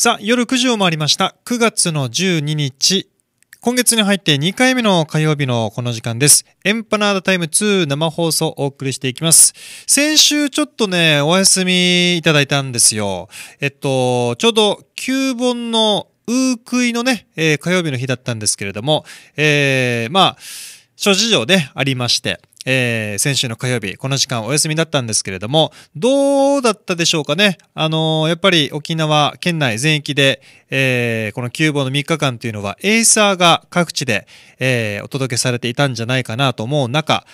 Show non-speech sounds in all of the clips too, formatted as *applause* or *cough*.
さあ、夜9時を回りました。9月の12日。今月に入って2回目の火曜日のこの時間です。エンパナーダタイム2生放送お送りしていきます。先週ちょっとね、お休みいただいたんですよ。えっと、ちょうど9本のウークイのね、えー、火曜日の日だったんですけれども、えー、まあ、諸事情でありまして、えー、先週の火曜日、この時間お休みだったんですけれども、どうだったでしょうかね。あのー、やっぱり沖縄県内全域で、えー、このキュの3日間というのは、エイサーが各地で、えお届けされていたんじゃないかなと思う中、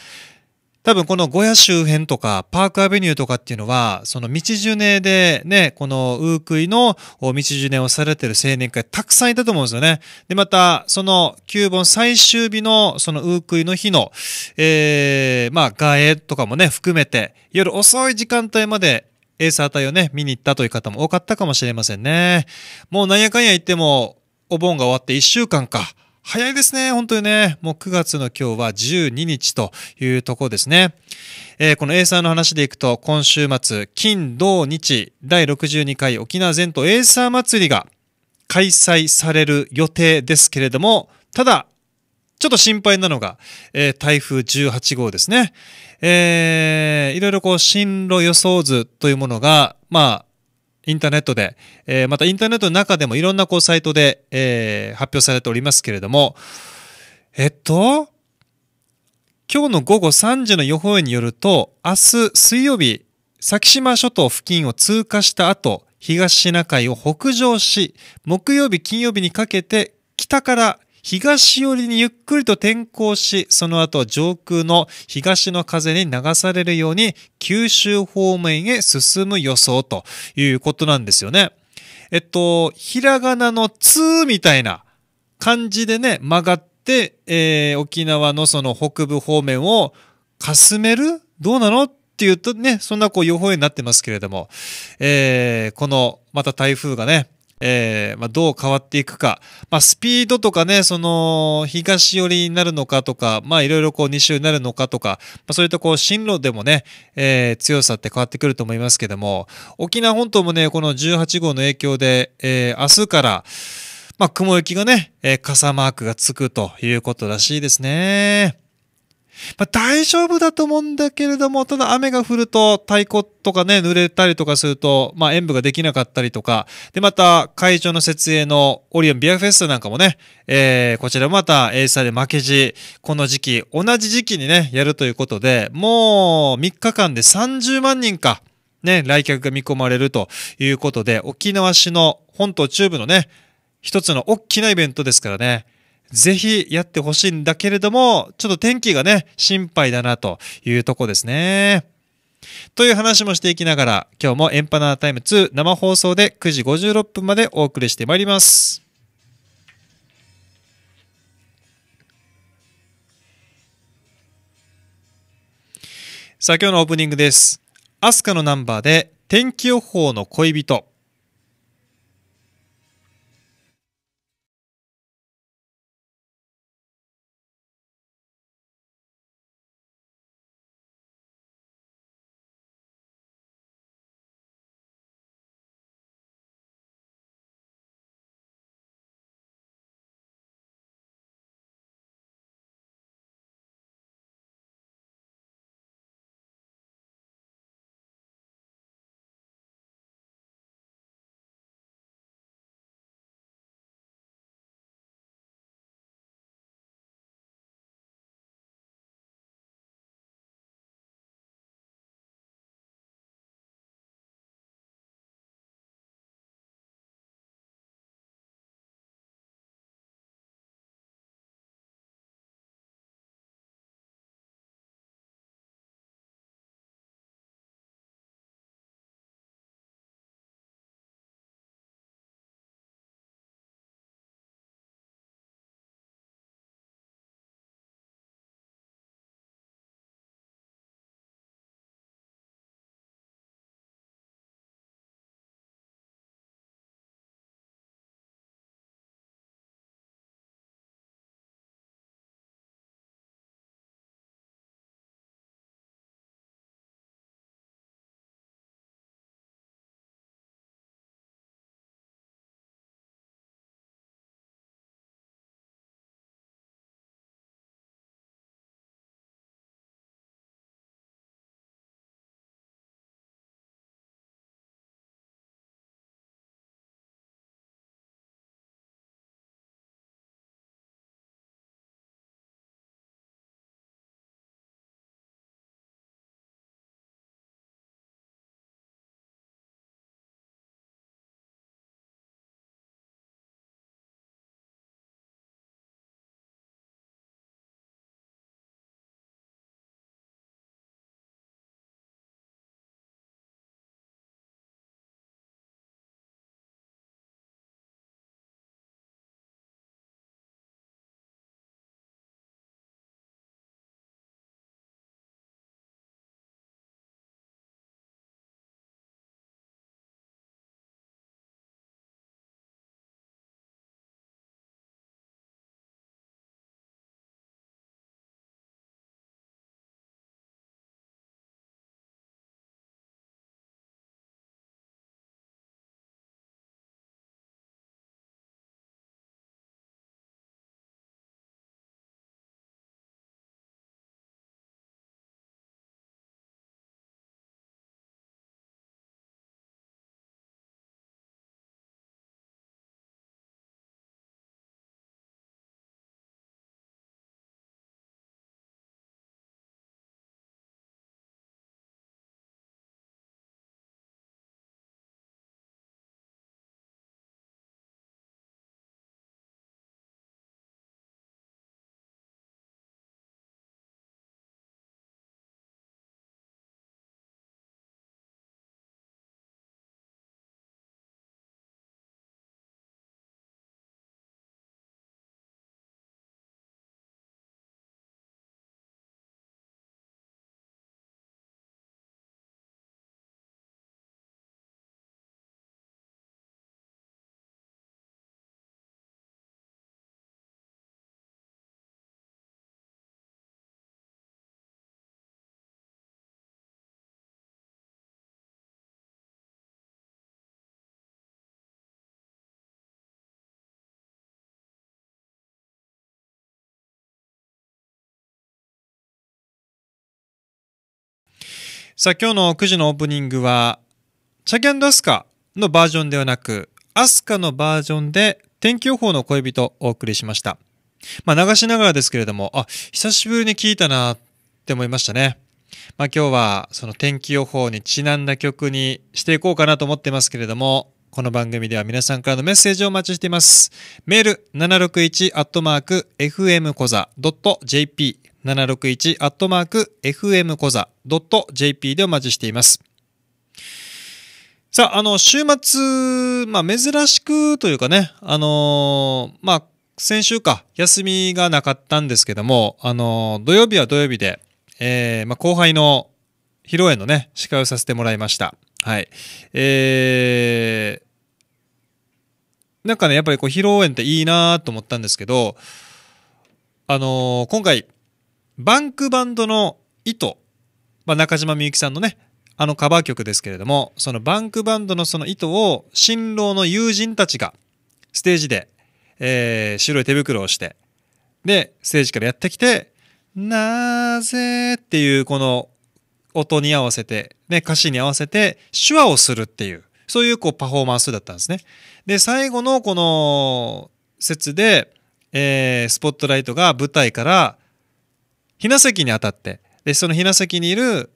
多分このゴヤ周辺とかパークアベニューとかっていうのは、その道順ネでね、このウークイの道順ネをされてる青年会たくさんいたと思うんですよね。で、また、その9本最終日のそのウークイの日の、えー、まあ、外影とかもね、含めて、夜遅い時間帯までエーサー隊をね、見に行ったという方も多かったかもしれませんね。もうなんやかんや言っても、お盆が終わって1週間か。早いですね、本当にね。もう9月の今日は12日というところですね。えー、この A さんの話でいくと、今週末、金、土、日、第62回沖縄全島エーサー祭りが開催される予定ですけれども、ただ、ちょっと心配なのが、えー、台風18号ですね。えー、いろいろこう進路予想図というものが、まあ、インターネットで、えー、またインターネットの中でもいろんなこうサイトで、えー、発表されておりますけれども、えっと、今日の午後3時の予報円によると、明日水曜日、先島諸島付近を通過した後、東シナ海を北上し、木曜日、金曜日にかけて北から東寄りにゆっくりと転向し、その後上空の東の風に流されるように九州方面へ進む予想ということなんですよね。えっと、ひらがなの通みたいな感じでね、曲がって、えー、沖縄のその北部方面をかすめるどうなのっていうとね、そんなこう予報円になってますけれども、えー、このまた台風がね、えー、まあ、どう変わっていくか、まあ、スピードとかね、その、東寄りになるのかとか、まあ、いろいろこう、寄周になるのかとか、まあ、そういったこう、進路でもね、えー、強さって変わってくると思いますけども、沖縄本島もね、この18号の影響で、えー、明日から、まあ、雲行きがね、え傘マークがつくということらしいですね。まあ、大丈夫だと思うんだけれども、ただ雨が降ると太鼓とかね、濡れたりとかすると、まあ、演舞ができなかったりとか、で、また、会場の設営のオリオンビアフェストなんかもね、えー、こちらもまた、エーサーで負けじ、この時期、同じ時期にね、やるということで、もう、3日間で30万人か、ね、来客が見込まれるということで、沖縄市の本島中部のね、一つの大きなイベントですからね、ぜひやってほしいんだけれども、ちょっと天気がね、心配だなというとこですね。という話もしていきながら、今日もエンパナータイム2生放送で9時56分までお送りしてまいります。さあ今日のオープニングです。アスカのナンバーで天気予報の恋人。さあ今日の9時のオープニングは、チャキャンドアスカのバージョンではなく、アスカのバージョンで天気予報の恋人をお送りしました。まあ流しながらですけれども、あ、久しぶりに聞いたなって思いましたね。まあ今日はその天気予報にちなんだ曲にしていこうかなと思ってますけれども、この番組では皆さんからのメッセージをお待ちしています。メール761 f m コザ .jp 761 f m コザ .jp でお待ちしています。さあ、あの、週末、まあ、珍しくというかね、あのー、まあ、先週か、休みがなかったんですけども、あのー、土曜日は土曜日で、えー、まあ、後輩の披露宴のね、司会をさせてもらいました。はい。えー、なんかね、やっぱりこう、披露宴っていいなと思ったんですけど、あのー、今回、バンクバンドの糸まあ、中島みゆきさんのね、あのカバー曲ですけれども、そのバンクバンドのその意図を、新郎の友人たちが、ステージで、えー、白い手袋をして、で、ステージからやってきて、なぜっていうこの音に合わせて、ね、歌詞に合わせて手話をするっていう、そういうこうパフォーマンスだったんですね。で、最後のこの説で、えー、スポットライトが舞台から、ひな席に当たって、で、その避難先にいる、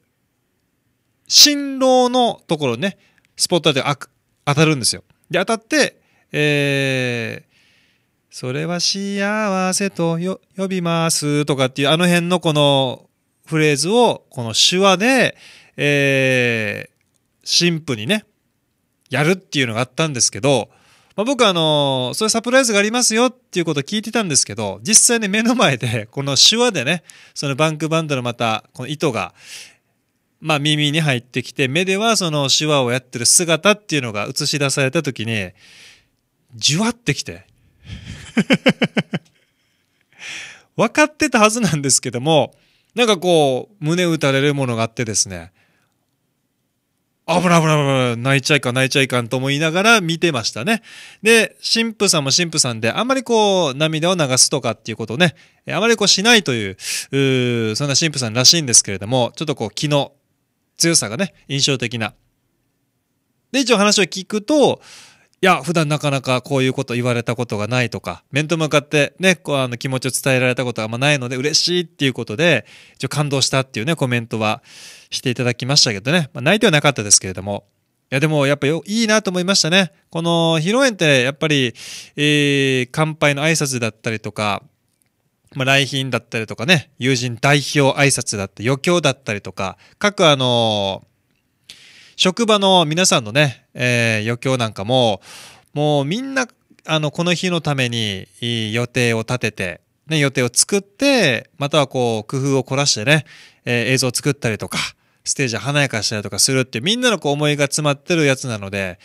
新郎のところね、スポットで当たるんですよ。で、当たって、えー、それは幸せと呼びますとかっていうあの辺のこのフレーズをこの手話で、えー、神父にね、やるっていうのがあったんですけど、まあ、僕はあの、そういうサプライズがありますよっていうことを聞いてたんですけど、実際に目の前で、*laughs* この手話でね、そのバンクバンドのまた、この糸が、まあ耳に入ってきて、目ではその手話をやってる姿っていうのが映し出された時に、じゅわってきて。*laughs* 分かってたはずなんですけども、なんかこう、胸打たれるものがあってですね、あなら危らい泣いちゃいかん泣いちゃいかんと思いながら見てましたね。で、神父さんも神父さんで、あんまりこう、涙を流すとかっていうことをね、あまりこうしないという、うそんな神父さんらしいんですけれども、ちょっとこう、気の強さがね、印象的な。で、一応話を聞くと、いや、普段なかなかこういうこと言われたことがないとか、面と向かってね、こうあの気持ちを伝えられたことがあんまないので嬉しいっていうことで、一応感動したっていうね、コメントはしていただきましたけどね。まあ、泣いてはなかったですけれども。いや、でもやっぱよ、いいなと思いましたね。この披露宴ってやっぱり、えー、乾杯の挨拶だったりとか、まあ、来賓だったりとかね、友人代表挨拶だったり、余興だったりとか、各あのー職場の皆さんのね、えー、余興なんかも、もうみんな、あの、この日のために予定を立てて、ね、予定を作って、またはこう、工夫を凝らしてね、えー、映像を作ったりとか、ステージ華やかしたりとかするってみんなのこう思いが詰まってるやつなので、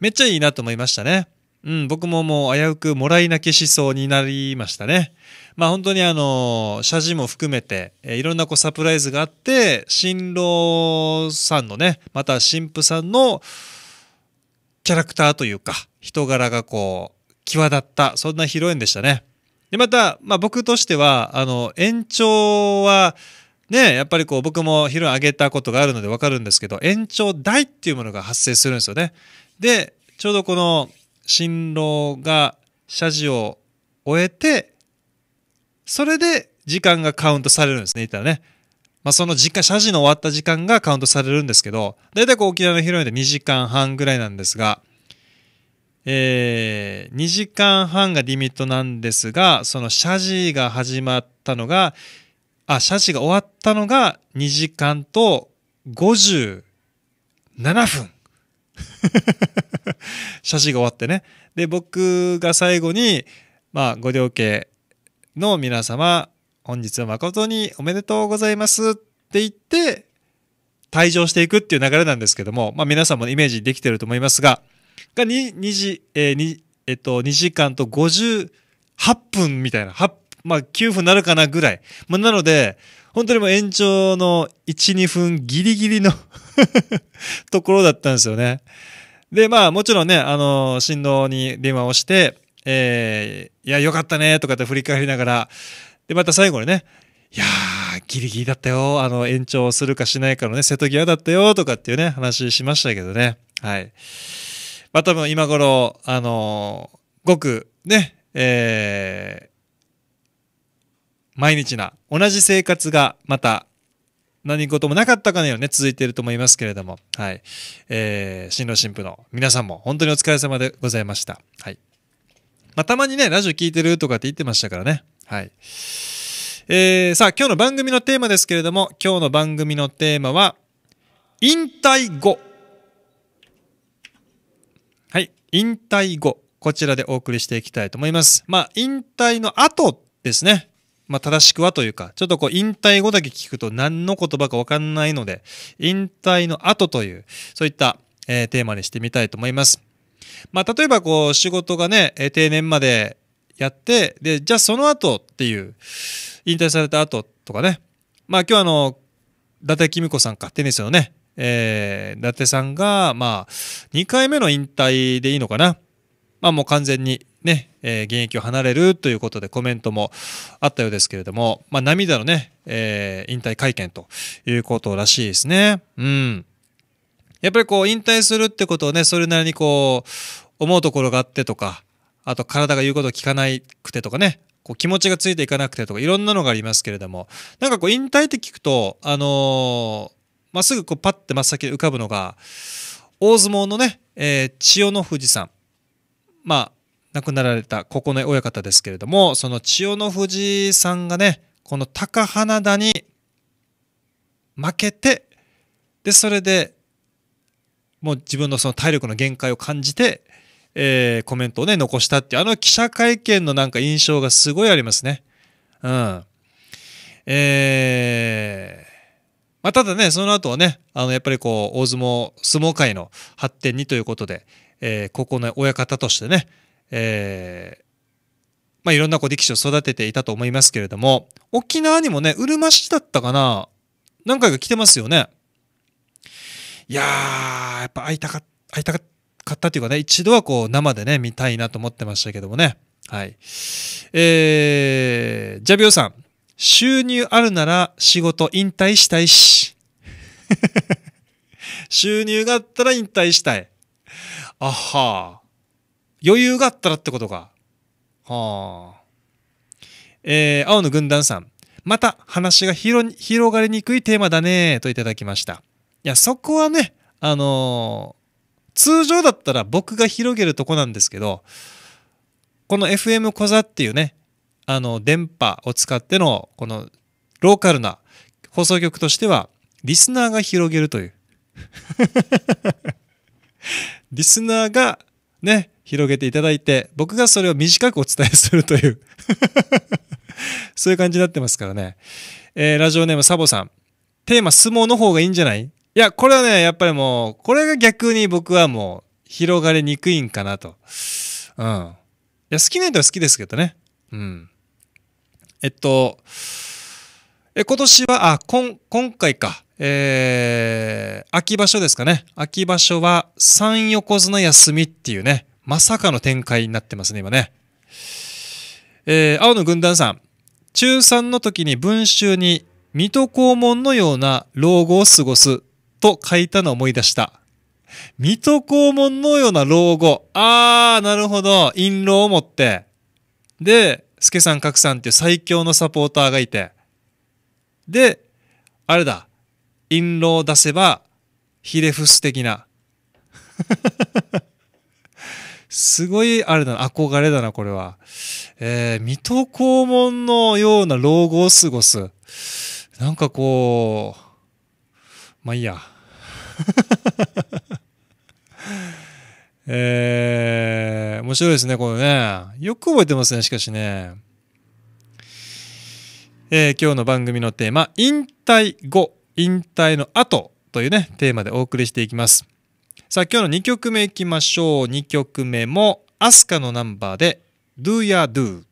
めっちゃいいなと思いましたね。うん、僕ももう危うくもらい泣きしそうになりましたね。まあ本当にあの、写真も含めて、えいろんなこうサプライズがあって、新郎さんのね、また新婦さんの、キャラクターというか、人柄がこう、際立った、そんなヒロインでしたね。で、また、まあ僕としては、あの、延長は、ね、やっぱりこう僕もヒロイン上げたことがあるのでわかるんですけど、延長代っていうものが発生するんですよね。で、ちょうどこの新郎が謝辞を終えて、それで時間がカウントされるんですね、言ったらね。まあ、その時間、謝辞の終わった時間がカウントされるんですけど、だいたい沖縄の広いで2時間半ぐらいなんですが、えー、2時間半がリミットなんですが、その謝辞が始まったのが、あ、謝辞が終わったのが2時間と57分。謝 *laughs* 辞が終わってね。で、僕が最後に、まあ、ご両家の皆様、本日は誠におめでとうございますって言って、退場していくっていう流れなんですけども、まあ皆さんもイメージできてると思いますが、が 2, 2時、えー、2、えっと、2時間と58分みたいな、8、まあ9分なるかなぐらい。まあなので、本当にもう延長の1、2分ギリギリの *laughs* ところだったんですよね。で、まあもちろんね、あの、振動に電話をして、えー、いや、よかったね、とかって振り返りながら、で、また最後にね、いやー、ギリギリだったよ。あの、延長するかしないかのね、瀬戸際だったよ、とかっていうね、話しましたけどね。はい。まあ多分今頃、あのー、ごく、ね、えー、毎日な、同じ生活がまた、何事もなかったかのようにね、続いていると思いますけれども、はい。えー、新郎新婦の皆さんも本当にお疲れ様でございました。はい。まあ、たまにね、ラジオ聞いてるとかって言ってましたからね。はい。えー、さあ、今日の番組のテーマですけれども、今日の番組のテーマは、引退後。はい、引退後。こちらでお送りしていきたいと思います。まあ、引退の後ですね。まあ、正しくはというか、ちょっとこう、引退後だけ聞くと何の言葉かわかんないので、引退の後という、そういった、えー、テーマにしてみたいと思います。まあ、例えばこう、仕事がね、定年までやってでじゃあその後っていう引退された後とかねまあ今日あの伊達公子さんかテニスのね、えー、伊達さんがまあ2回目の引退でいいのかなまあもう完全にね、えー、現役を離れるということでコメントもあったようですけれども、まあ、涙のね、えー、引退会見ということらしいですね。うん。やっぱりこう引退するってことをね、それなりにこう思うところがあってとか、あと体が言うことを聞かなくてとかねこう気持ちがついていかなくてとかいろんなのがありますけれどもなんかこう引退って聞くとあのまっすぐこうパッて真っ先で浮かぶのが大相撲のね、えー、千代の富士さんまあ亡くなられた九重親方ですけれどもその千代の富士さんがねこの高花田に負けてでそれでもう自分のその体力の限界を感じてえー、コメントをね、残したっていう、あの記者会見のなんか印象がすごいありますね。うん。えー、まあ、ただね、その後はね、あの、やっぱりこう、大相撲、相撲界の発展にということで、えー、ここの親方としてね、えー、まあ、いろんなこう力士を育てていたと思いますけれども、沖縄にもね、うるま市だったかな、何回か来てますよね。いやー、やっぱ会いたか、会いたかった。買ったというかね、一度はこう生でね、見たいなと思ってましたけどもね。はい。えー、ジャビオさん、収入あるなら仕事引退したいし。*laughs* 収入があったら引退したい。あはあ。余裕があったらってことか。はあ。えー、青の軍団さん。また話が広がりにくいテーマだねといただきました。いや、そこはね、あの通常だったら僕が広げるとこなんですけど、この FM 小座っていうね、あの、電波を使っての、この、ローカルな放送局としては、リスナーが広げるという。*laughs* リスナーがね、広げていただいて、僕がそれを短くお伝えするという *laughs* そういう感じになってますからね。えー、ラジオネームサボさん。テーマ、相撲の方がいいんじゃないいや、これはね、やっぱりもう、これが逆に僕はもう、広がりにくいんかなと。うん。いや、好きな人は好きですけどね。うん。えっと、え、今年は、あ、こん、今回か。えー、秋場所ですかね。秋場所は三横綱休みっていうね、まさかの展開になってますね、今ね。えー、青の軍団さん、中3の時に文集に水戸黄門のような老後を過ごすと書いたのを思い出した。水戸黄門のような老後。あー、なるほど。印籠を持って。で、助さん、格さんっていう最強のサポーターがいて。で、あれだ。印籠を出せば、ヒレフス的な。*laughs* すごい、あれだな、憧れだな、これは。えー、水戸黄門のような老後を過ごす。なんかこう、まあいいや。*laughs* えー、面白いですね、これね。よく覚えてますね、しかしね。えー、今日の番組のテーマ、引退後、引退の後というね、テーマでお送りしていきます。さあ、今日の2曲目いきましょう。2曲目も、アスカのナンバーで、Do Ya Do。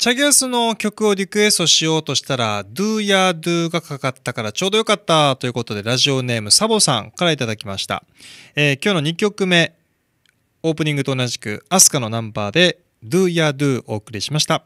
チャギアスの曲をリクエストしようとしたら、Do y ド Do がかかったからちょうどよかったということで、ラジオネームサボさんからいただきました。えー、今日の2曲目、オープニングと同じく、アスカのナンバーで、Do Ya Do お送りしました。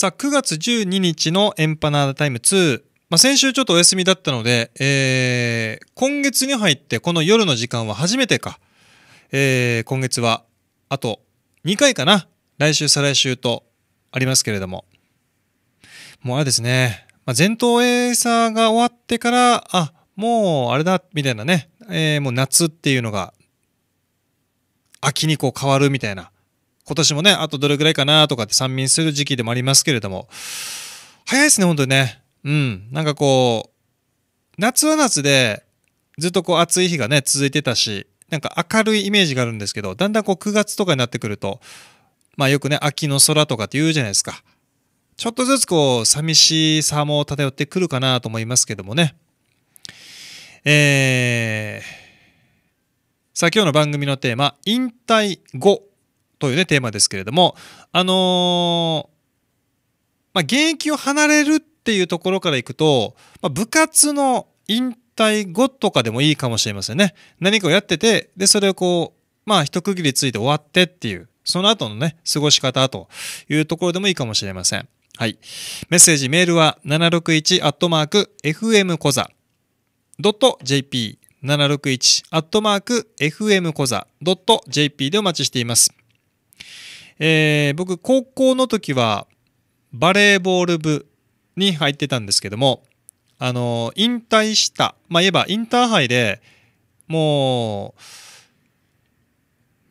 さあ、9月12日のエンパナーダタイム2。まあ、先週ちょっとお休みだったので、えー、今月に入ってこの夜の時間は初めてか。えー、今月は、あと2回かな。来週、再来週とありますけれども。もうあれですね。まあ、前頭エーサーが終わってから、あ、もうあれだ、みたいなね。えー、もう夏っていうのが、秋にこう変わるみたいな。今年もね、あとどれぐらいかなとかって三眠する時期でもありますけれども、早いですね、本当にね。うん。なんかこう、夏は夏で、ずっとこう暑い日がね、続いてたし、なんか明るいイメージがあるんですけど、だんだんこう9月とかになってくると、まあよくね、秋の空とかって言うじゃないですか。ちょっとずつこう、寂しさも漂ってくるかなと思いますけどもね。えー、さあ今日の番組のテーマ、引退後というね、テーマですけれども、あのー、まあ、現役を離れるっていうところからいくと、まあ、部活の引退後とかでもいいかもしれませんね。何かをやってて、で、それをこう、まあ、一区切りついて終わってっていう、その後のね、過ごし方というところでもいいかもしれません。はい。メッセージ、メールは761アットマーク FM コザ .jp761 アットマーク FM コザ .jp でお待ちしています。えー、僕、高校の時はバレーボール部に入ってたんですけども、あの、引退した、まあ、言えばインターハイでも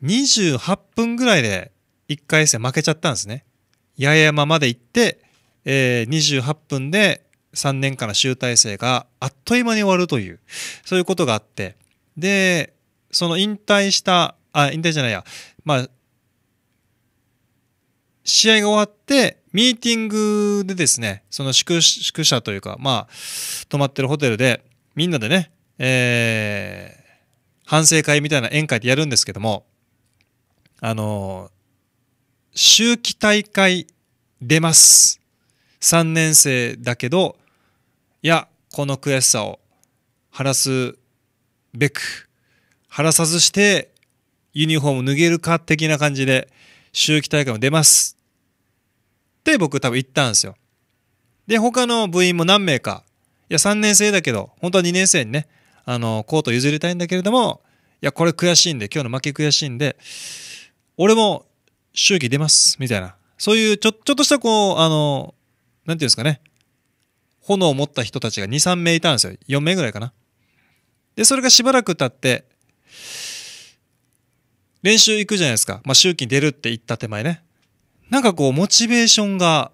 う、28分ぐらいで1回戦負けちゃったんですね。八重山まで行って、えー、28分で3年間の集大成があっという間に終わるという、そういうことがあって、で、その引退した、あ、引退じゃないや、まあ、試合が終わって、ミーティングでですね、その宿宿舎というか、まあ、泊まってるホテルで、みんなでね、えー、反省会みたいな宴会でやるんですけども、あのー、秋季大会出ます。3年生だけど、いや、この悔しさを晴らすべく、晴らさずして、ユニフォーム脱げるか的な感じで、秋季大会も出ます。って僕多分行ったんですよ。で、他の部員も何名か、いや、3年生だけど、本当は2年生にね、あの、コート譲りたいんだけれども、いや、これ悔しいんで、今日の負け悔しいんで、俺も、周期出ます、みたいな。そういう、ちょ、ちょっとしたこう、あの、なんていうんですかね、炎を持った人たちが2、3名いたんですよ。4名ぐらいかな。で、それがしばらく経って、練習行くじゃないですか。まあ、周期出るって言った手前ね。なんかこう、モチベーションが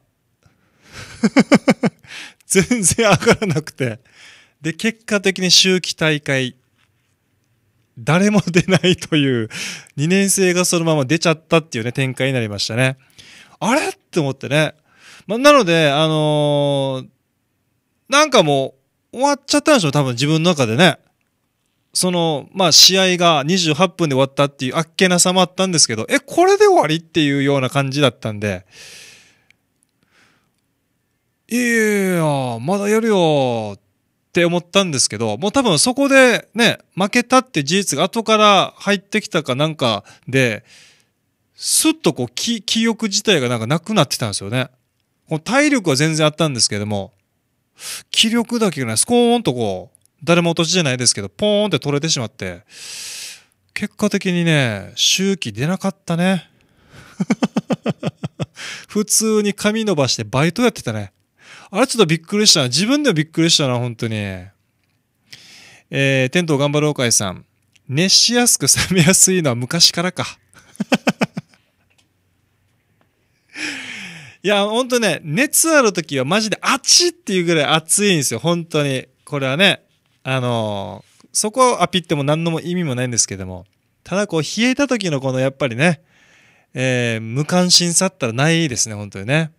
*laughs* 全然上がらなくて。で、結果的に秋季大会、誰も出ないという、2年生がそのまま出ちゃったっていうね、展開になりましたね。あれって思ってね。まなので、あのー、なんかもう、終わっちゃったんでしょう多分自分の中でね。その、まあ、試合が28分で終わったっていうあっけなさもあったんですけど、え、これで終わりっていうような感じだったんで、いやまだやるよって思ったんですけど、もう多分そこでね、負けたって事実が後から入ってきたかなんかで、すっとこうき、記憶自体がなんかなくなってたんですよね。もう体力は全然あったんですけども、気力だけがない、スコーンとこう、誰も落としじゃないですけど、ポーンって取れてしまって、結果的にね、周期出なかったね。*laughs* 普通に髪伸ばしてバイトやってたね。あれちょっとびっくりしたな。自分でもびっくりしたな、本当に。えー、テント頑張ろうかいさん。熱しやすく冷めやすいのは昔からか。*laughs* いや、ほんとね、熱ある時はマジで熱っていうぐらい熱いんですよ、本当に。これはね、あのそこをアピっても何の意味もないんですけどもただこう冷えた時のこのやっぱりね、えー、無関心さったらないですね本当にね、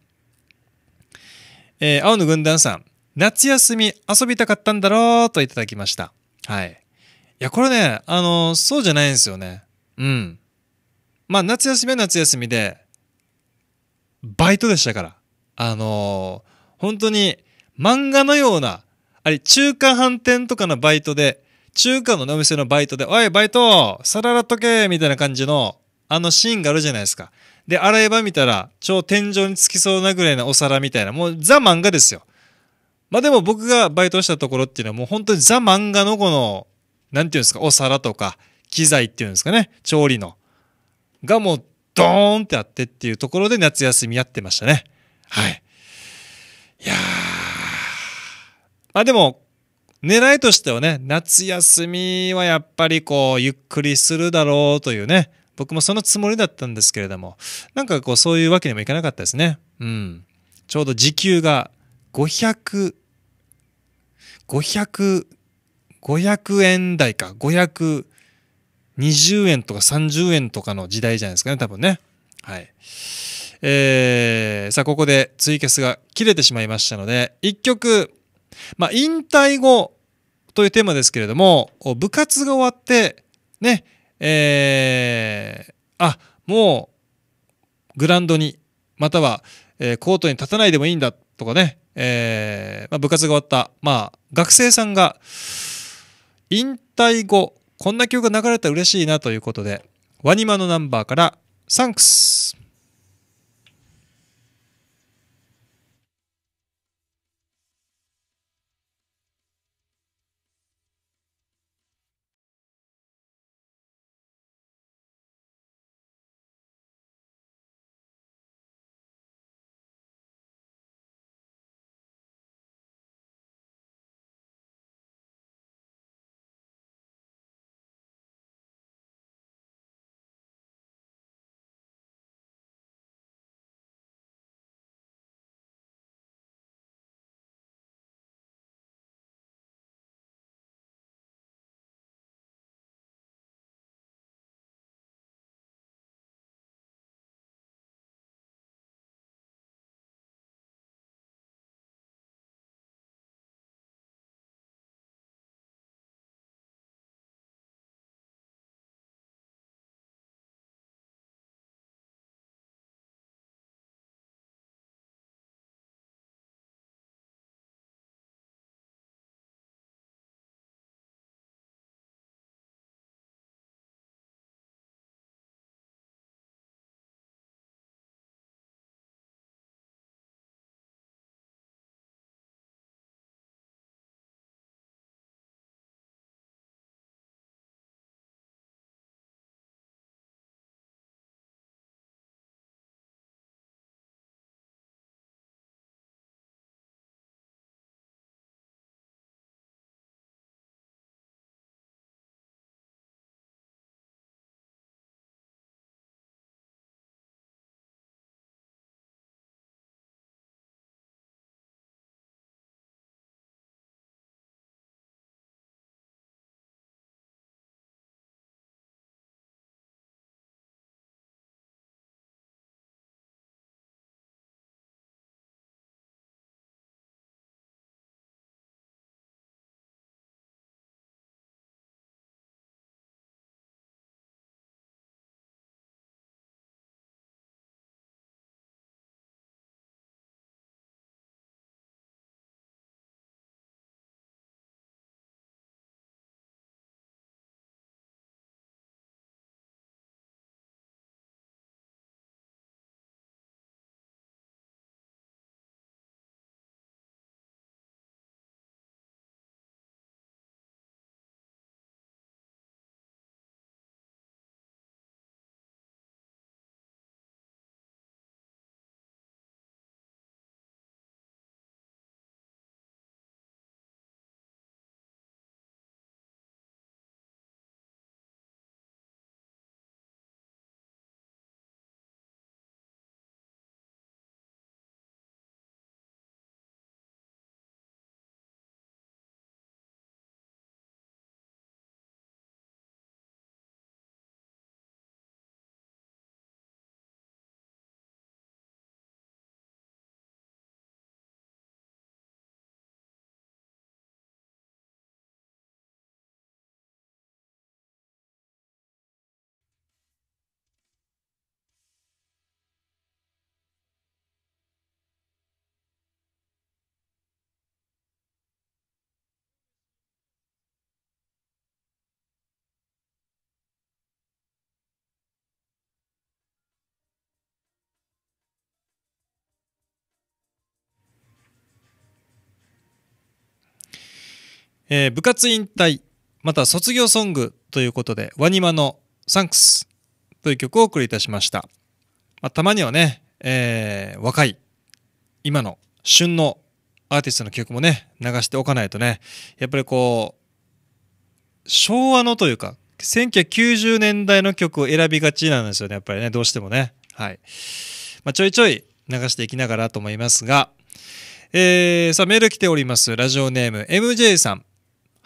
えー、青の軍団さん夏休み遊びたかったんだろうといただきましたはいいやこれねあのそうじゃないんですよねうんまあ夏休みは夏休みでバイトでしたからあのー、本当に漫画のようなあれ、中華飯店とかのバイトで、中華のお店のバイトで、おい、バイト皿洗っとけみたいな感じの、あのシーンがあるじゃないですか。で、洗えば見たら、超天井につきそうなぐらいのお皿みたいな、もうザ漫画ですよ。まあでも僕がバイトしたところっていうのはもう本当にザ漫画のこの、なんていうんですか、お皿とか、機材っていうんですかね、調理の。がもう、ドーンってあってっていうところで夏休みやってましたね。はい。いやー。まあでも、狙いとしてはね、夏休みはやっぱりこう、ゆっくりするだろうというね、僕もそのつもりだったんですけれども、なんかこう、そういうわけにもいかなかったですね。うん。ちょうど時給が500、500、500円台か、520円とか30円とかの時代じゃないですかね、多分ね。はい。えー、さあ、ここでツイキャスが切れてしまいましたので、一曲、まあ、引退後というテーマですけれども、部活が終わって、ね、えー、あ、もう、グラウンドに、または、えー、コートに立たないでもいいんだとかね、えー、まあ、部活が終わった、まあ、学生さんが、引退後、こんな曲が流れたら嬉しいなということで、ワニマのナンバーから、サンクスえー、部活引退また卒業ソングということでワニマの「サンクス」という曲をお送りいたしました、まあ、たまにはね、えー、若い今の旬のアーティストの曲もね流しておかないとねやっぱりこう昭和のというか1990年代の曲を選びがちなんですよねやっぱりねどうしてもねはい、まあ、ちょいちょい流していきながらと思いますが、えー、さあメール来ておりますラジオネーム MJ さん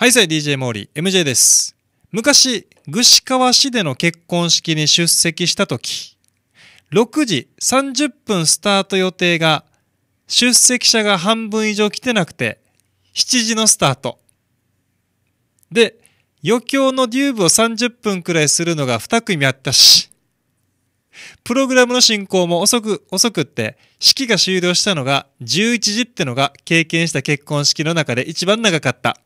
はい、さい DJ モーリー、MJ です。昔、具志川市での結婚式に出席した時、6時30分スタート予定が、出席者が半分以上来てなくて、7時のスタート。で、余興のデューブを30分くらいするのが2組あったし、プログラムの進行も遅く、遅くって、式が終了したのが11時ってのが経験した結婚式の中で一番長かった。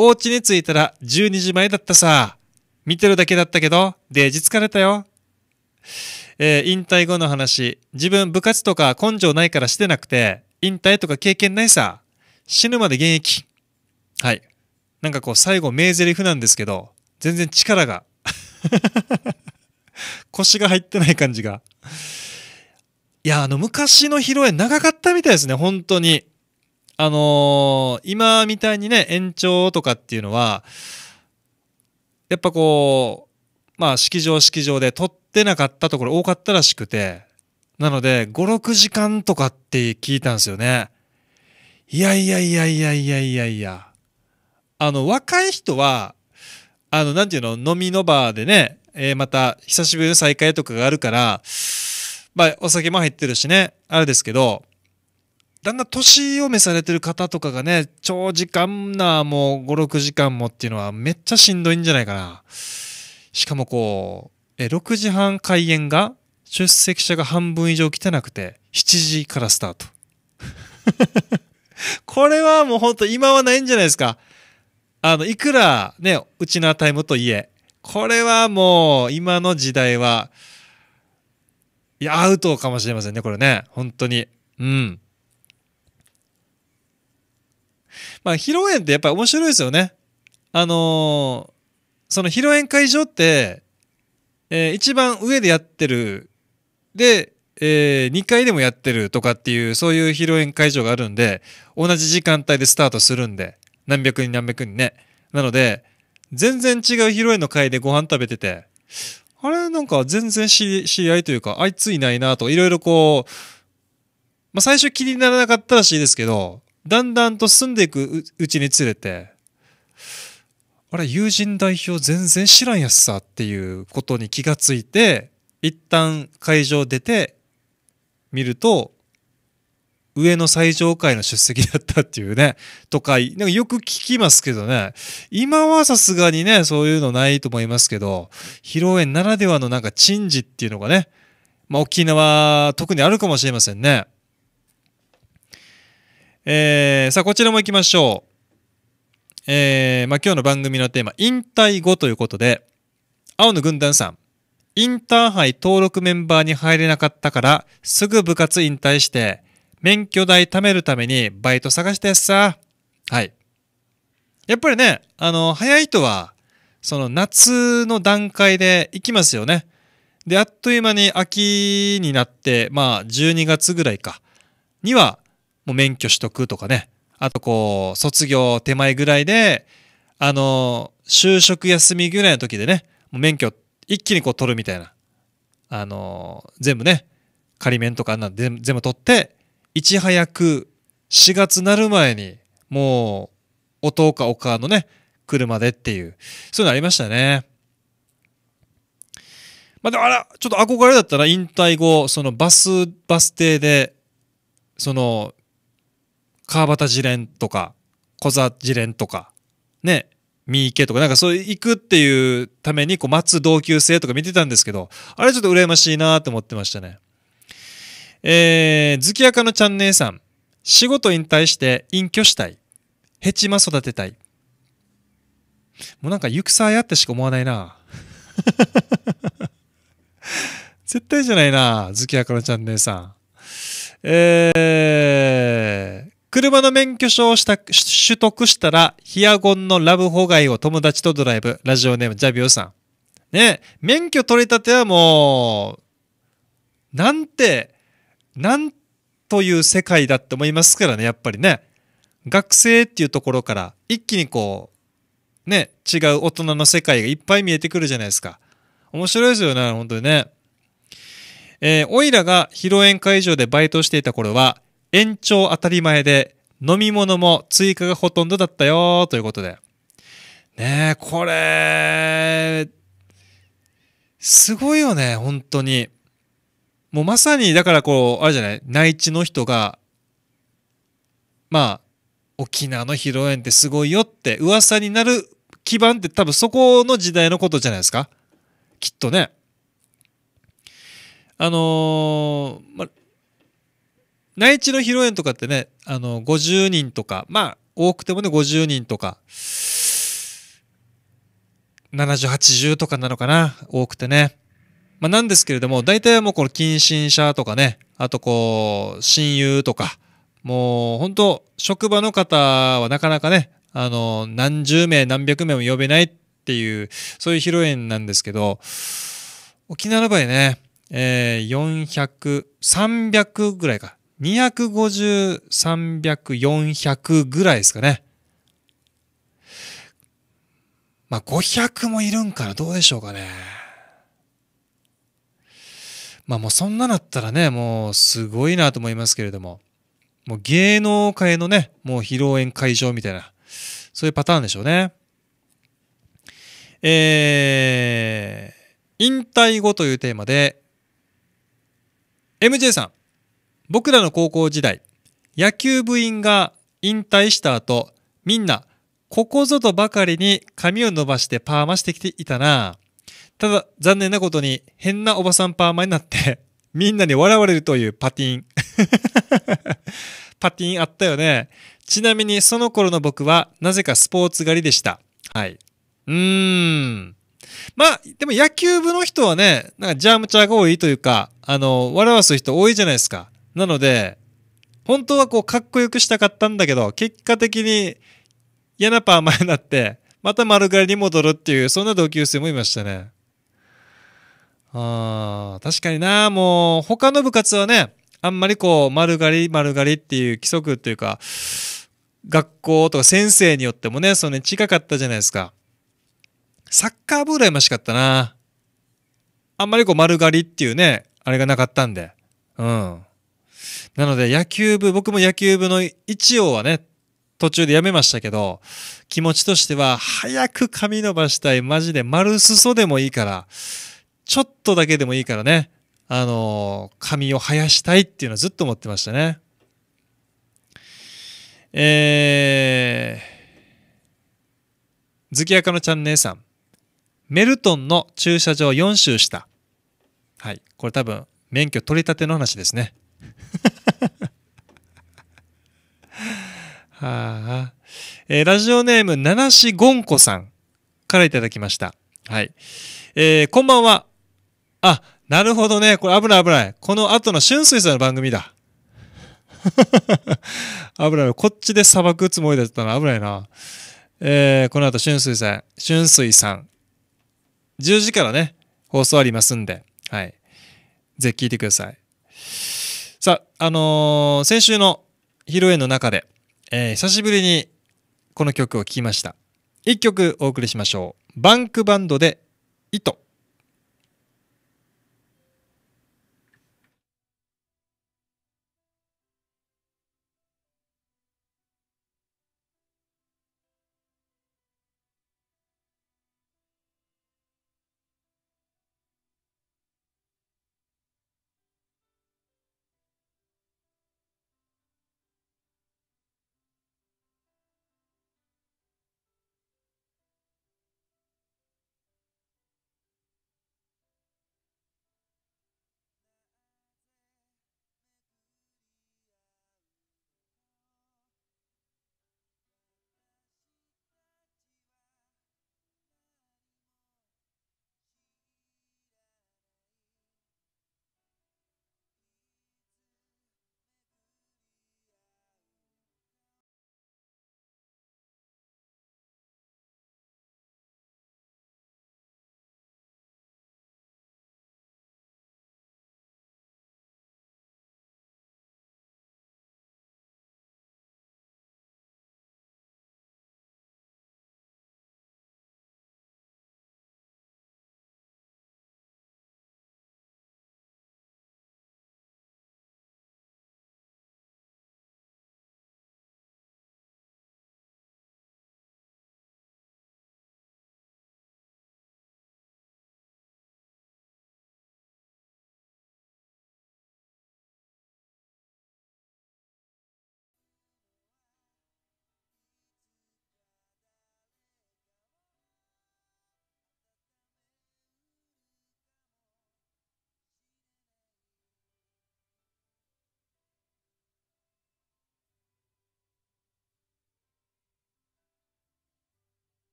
お家に着いたら12時前だったさ。見てるだけだったけど、デージ疲れたよ。えー、引退後の話。自分部活とか根性ないからしてなくて、引退とか経験ないさ。死ぬまで現役。はい。なんかこう最後名台詞なんですけど、全然力が *laughs* 腰が入ってない感じが。いや、あの昔の披露宴長かったみたいですね、本当に。あのー、今みたいにね、延長とかっていうのは、やっぱこう、まあ、式場式場で撮ってなかったところ多かったらしくて、なので、5、6時間とかって聞いたんですよね。いやいやいやいやいやいやいや。あの、若い人は、あの、なんていうの、飲みの場でね、えー、また、久しぶりの再会とかがあるから、まあ、お酒も入ってるしね、あれですけど、だんだん年を召されてる方とかがね、長時間な、もう5、6時間もっていうのはめっちゃしんどいんじゃないかな。しかもこう、え、6時半開演が、出席者が半分以上来てなくて、7時からスタート。*laughs* これはもうほんと今はないんじゃないですか。あの、いくらね、うちのタイムといえ、これはもう今の時代は、いや、アウトかもしれませんね、これね。本当に。うん。まあ、披露宴ってやっぱり面白いですよね。あのー、その披露宴会場って、えー、一番上でやってる、で、えー、2階でもやってるとかっていう、そういう披露宴会場があるんで、同じ時間帯でスタートするんで、何百人何百人ね。なので、全然違う披露宴の会でご飯食べてて、あれなんか全然知り合いというか、あいついないなと、いろいろこう、まあ、最初気にならなかったらしいですけど、だんだんと住んでいくうちにつれて、あれ、友人代表全然知らんやつさっていうことに気がついて、一旦会場出て見ると、上の最上階の出席だったっていうね、とか、なんかよく聞きますけどね、今はさすがにね、そういうのないと思いますけど、披露宴ならではのなんか珍事っていうのがね、まあ沖縄特にあるかもしれませんね。えー、さあ、こちらも行きましょう。えー、まあ、今日の番組のテーマ、引退後ということで、青の軍団さん、インターハイ登録メンバーに入れなかったから、すぐ部活引退して、免許代貯めるためにバイト探してさ。はい。やっぱりね、あの、早い人は、その夏の段階で行きますよね。で、あっという間に秋になって、まあ、12月ぐらいか、には、もう免許取得とかね、あとこう、卒業手前ぐらいで、あの、就職休みぐらいの時でね、もう免許一気にこう取るみたいな。あの、全部ね、仮免とかあんなん全部取って、いち早く4月なる前に、もう、お父かお母のね、車でっていう、そういうのありましたね。まあ、でもあら、ちょっと憧れだったら引退後、そのバス、バス停で、その、川端次連とか、小沢次連とか、ね、三池とか、なんかそういう行くっていうために、こう、待つ同級生とか見てたんですけど、あれちょっと羨ましいなと思ってましたね。えー、月明のちゃん姉さん。仕事引退して隠居したい。ヘチマ育てたい。もうなんか行くさやってしか思わないな *laughs* 絶対じゃないな月明のチャンネルさん。え車の免許証をした取得したら、ヒアゴンのラブホガイを友達とドライブ。ラジオネーム、ジャビオさん。ね、免許取り立てはもう、なんて、なんという世界だって思いますからね、やっぱりね。学生っていうところから、一気にこう、ね、違う大人の世界がいっぱい見えてくるじゃないですか。面白いですよね、本当にね。えー、オイラが披露宴会場でバイトしていた頃は、延長当たり前で、飲み物も追加がほとんどだったよということで。ねえ、これ、すごいよね、本当に。もうまさに、だからこう、あれじゃない、内地の人が、まあ、沖縄の披露宴ってすごいよって噂になる基盤って多分そこの時代のことじゃないですか。きっとね。あのー、ま、内地の披露宴とかってね、あの、50人とか、まあ、多くてもね、50人とか、70、80とかなのかな、多くてね。まあ、なんですけれども、大体はもうこの近親者とかね、あとこう、親友とか、もう本当、職場の方はなかなかね、あの、何十名、何百名も呼べないっていう、そういう披露宴なんですけど、沖縄の場合ね、えー、400、300ぐらいか。250、300、400ぐらいですかね。まあ、500もいるんかなどうでしょうかね。まあもうそんななったらね、もうすごいなと思いますけれども。もう芸能界のね、もう披露宴会場みたいな、そういうパターンでしょうね。えー、引退後というテーマで、MJ さん、僕らの高校時代、野球部員が引退した後、みんな、ここぞとばかりに髪を伸ばしてパーマしてきていたな。ただ、残念なことに、変なおばさんパーマになって *laughs* みんなに笑われるというパティン *laughs* パティンあったよね。ちなみに、その頃の僕は、なぜかスポーツ狩りでした。はい。うーん。まあ、でも野球部の人はね、なんかジャームチャーが多いというか、あの、笑わす人多いじゃないですか。なので、本当はこうかっこよくしたかったんだけど、結果的に嫌なパーマになって、また丸刈りに戻るっていう、そんな同級生もいましたね。ああ、確かにな、もう他の部活はね、あんまりこう丸刈り丸刈りっていう規則っていうか、学校とか先生によってもね、そのね、近かったじゃないですか。サッカー部羨ましかったな。あんまりこう丸刈りっていうね、あれがなかったんで。うん。なので野球部、僕も野球部の一応はね、途中でやめましたけど、気持ちとしては早く髪伸ばしたい、マジで丸裾でもいいから、ちょっとだけでもいいからね、あのー、髪を生やしたいっていうのはずっと思ってましたね。えー、アカのチャンネルさん。メルトンの駐車場4周した。はい。これ多分、免許取り立ての話ですね。*laughs* はあ、えー、ラジオネーム、七しゴンコさんからいただきました。はい。えー、こんばんは。あ、なるほどね。これ危ない危ない。この後の春水さんの番組だ。*laughs* 危ない。こっちで砂漠つもりだったな。危ないな。えー、この後、春水さん、春水さん、10時からね、放送ありますんで、はい。ぜひ聞いてください。さあ、あのー、先週の披露宴の中で、えー、久しぶりにこの曲を聴きました。一曲お送りしましょう。バンクバンドで糸。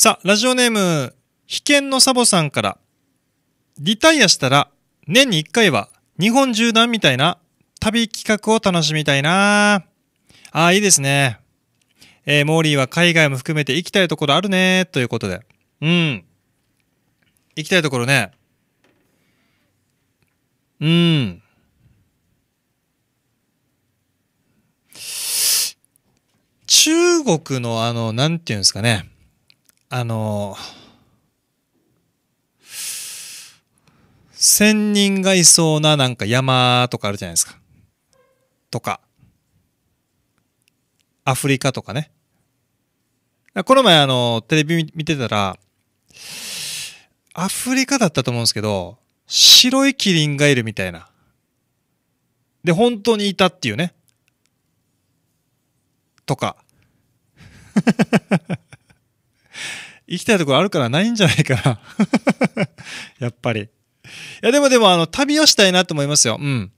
さあ、ラジオネーム、被剣のサボさんから、リタイアしたら年に1回は日本縦断みたいな旅企画を楽しみたいなああ、いいですね。えー、モーリーは海外も含めて行きたいところあるねということで。うん。行きたいところね。うん。中国のあの、なんていうんですかね。あの仙人がいそうななんか山とかあるじゃないですか。とか。アフリカとかね。この前あの、テレビ見てたら、アフリカだったと思うんですけど、白いキリンがいるみたいな。で、本当にいたっていうね。とか。行きたいところあるからないんじゃないかな *laughs* やっぱり。いや、でもでも、あの、旅をしたいなと思いますよ。うん。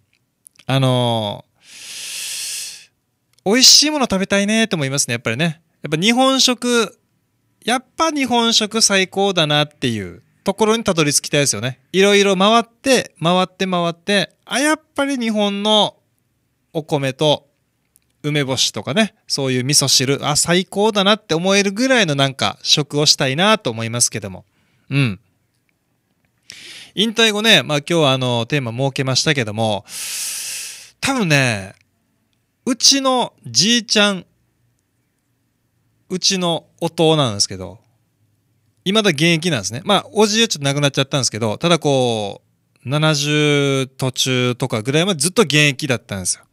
あのー、美味しいもの食べたいねと思いますね、やっぱりね。やっぱ日本食、やっぱ日本食最高だなっていうところにたどり着きたいですよね。いろいろ回って、回って回って、あ、やっぱり日本のお米と梅干しとかね、そういう味噌汁、あ、最高だなって思えるぐらいのなんか食をしたいなと思いますけども。うん。引退後ね、まあ今日はあのテーマ設けましたけども、多分ね、うちのじいちゃん、うちの弟なんですけど、未だ現役なんですね。まあ、おじいはちょっと亡くなっちゃったんですけど、ただこう、70途中とかぐらいまでずっと現役だったんですよ。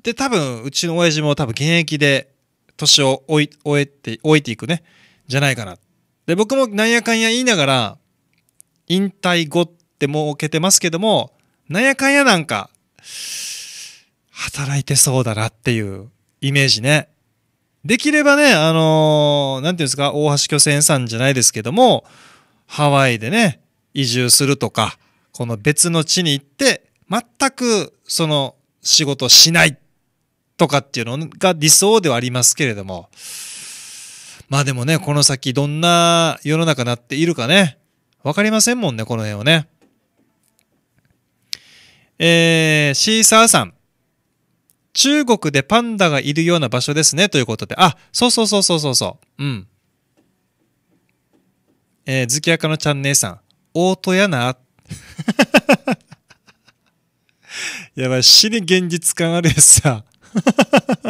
で、多分、うちの親父も多分現役で年を終えて、終えていくね、じゃないかな。で、僕もなんやかんや言いながら、引退後って設けてますけども、なんやかんやなんか、働いてそうだなっていうイメージね。できればね、あのー、なんていうんですか、大橋巨船さんじゃないですけども、ハワイでね、移住するとか、この別の地に行って、全くその仕事しないっとかっていうのが理想ではありますけれども、まあでもね、この先どんな世の中になっているかね、わかりませんもんね、この辺はね。えー、シーサーさん。中国でパンダがいるような場所ですね、ということで。あ、そうそうそうそうそうそう。うん。えー、キアカのャンネルさん。大戸やな。*laughs* やばい、死に現実感あるやつさ。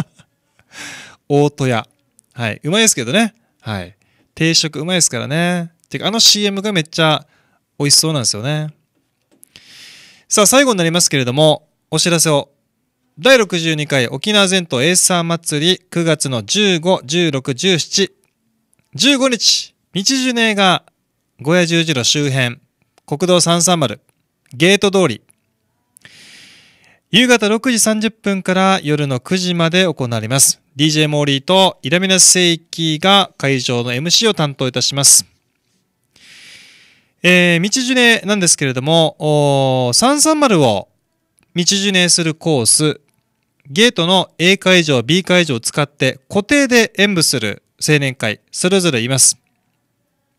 *laughs* 大戸屋。はい。うまいですけどね。はい。定食うまいですからね。てか、あの CM がめっちゃ美味しそうなんですよね。さあ、最後になりますけれども、お知らせを。第62回沖縄全島エイサー祭り9月の15、16、17、15日、日中映画、小屋十字路周辺、国道330、ゲート通り、夕方6時30分から夜の9時まで行われます。DJ モーリーとイラミナスセイキが会場の MC を担当いたします。えー、道順ュなんですけれども、330を道順ュするコース、ゲートの A 会場、B 会場を使って固定で演舞する青年会、それぞれいます。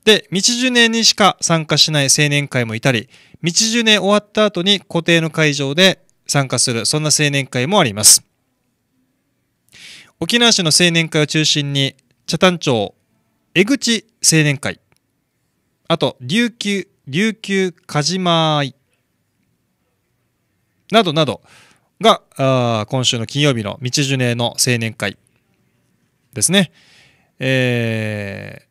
で、道順ュにしか参加しない青年会もいたり、道順ュ終わった後に固定の会場で参加する、そんな青年会もあります。沖縄市の青年会を中心に、北谷町、江口青年会、あと、琉球、琉球鹿島愛、などなどが、あ今週の金曜日の道ジュネの青年会ですね。え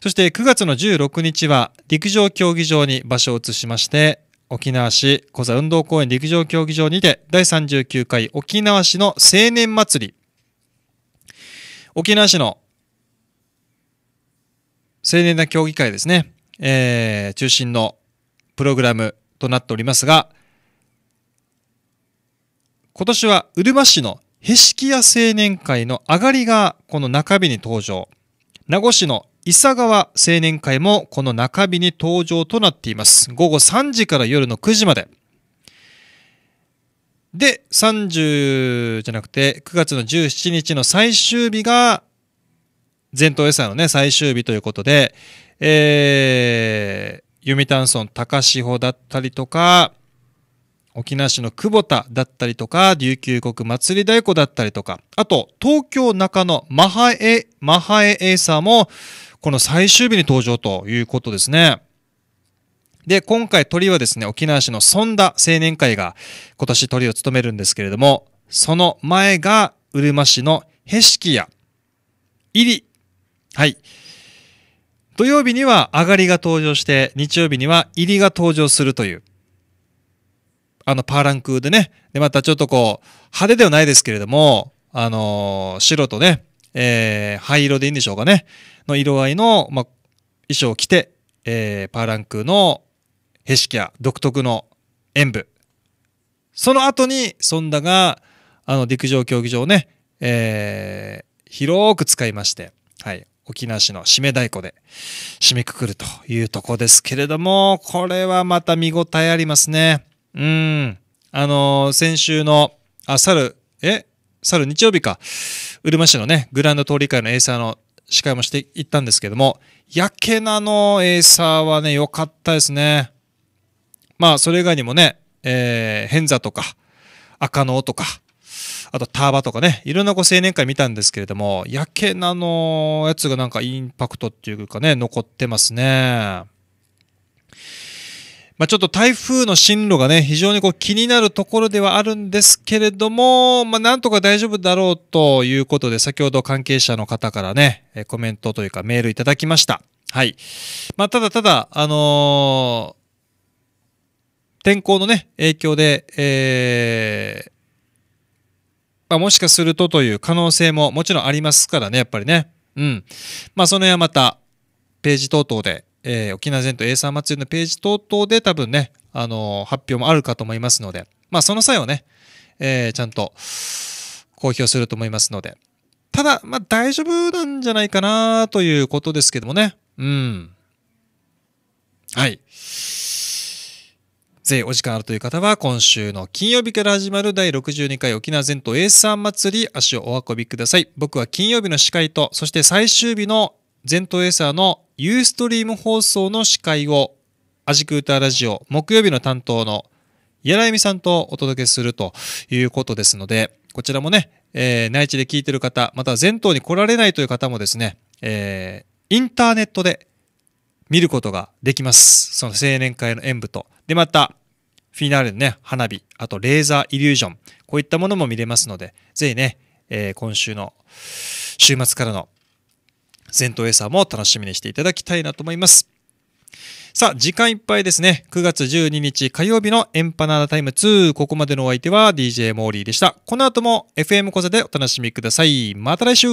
ー、そして9月の16日は陸上競技場に場所を移しまして、沖縄市小座運動公園陸上競技場にて第39回沖縄市の青年祭り沖縄市の青年な競技会ですね、えー、中心のプログラムとなっておりますが今年はうるま市のへしきや青年会の上がりがこの中日に登場名護市の伊佐川青年会もこの中日に登場となっています。午後3時から夜の9時まで。で、30じゃなくて、9月の17日の最終日が、全島エサのね、最終日ということで、えー、読谷村高志保だったりとか、沖縄市の久保田だったりとか、琉球国祭り太鼓だったりとか、あと、東京中野マハエ、マハエエーサーも、この最終日に登場ということですね。で、今回鳥はですね、沖縄市のソンダ青年会が今年鳥を務めるんですけれども、その前がうるま市のヘシキヤ、イリ。はい。土曜日には上がりが登場して、日曜日には入りが登場するという。あの、パーランクでね。で、またちょっとこう、派手ではないですけれども、あのー、白とね、えー、灰色でいいんでしょうかね。の色合いの、まあ、衣装を着て、えー、パーランクのヘシキア独特の演舞。その後に、ソンダが、あの、陸上競技場をね、えー、広く使いまして、はい、沖縄市の締め太鼓で締めくくるというとこですけれども、これはまた見応えありますね。うん。あのー、先週の、あ、猿る、え猿日曜日か。うるま市のね、グランド通り会のエイサーの司会もしていったんですけども、やけなのエイサーはね、良かったですね。まあ、それ以外にもね、えー、ンザとか、赤のとか、あとターバとかね、いろんなこう青年会見たんですけれども、やけなのやつがなんかインパクトっていうかね、残ってますね。まあ、ちょっと台風の進路がね、非常にこう気になるところではあるんですけれども、まあ、なんとか大丈夫だろうということで、先ほど関係者の方からね、コメントというかメールいただきました。はい。まあ、ただただ、あのー、天候のね、影響で、えー、まあ、もしかするとという可能性ももちろんありますからね、やっぱりね。うん。まあ、その辺はまた、ページ等々で、えー、沖縄全島 A 3祭りのページ等々で多分ね、あのー、発表もあるかと思いますので、まあその際はね、えー、ちゃんと公表すると思いますので、ただ、まあ大丈夫なんじゃないかなということですけどもね、うん。はい。ぜひお時間あるという方は、今週の金曜日から始まる第62回沖縄全島 A 3祭り、足をお運びください。僕は金曜日の司会と、そして最終日の全頭エーサーのユーストリーム放送の司会をアジクータラジオ木曜日の担当の柳井さんとお届けするということですので、こちらもね、えー、内地で聞いてる方、また前頭に来られないという方もですね、えー、インターネットで見ることができます。その青年会の演舞と。で、また、フィナーレのね、花火、あとレーザーイリュージョン、こういったものも見れますので、ぜひね、えー、今週の週末からの前頭エエサも楽しみにしていただきたいなと思います。さあ、時間いっぱいですね。9月12日火曜日のエンパナータイム2。ここまでのお相手は DJ モーリーでした。この後も FM 講座でお楽しみください。また来週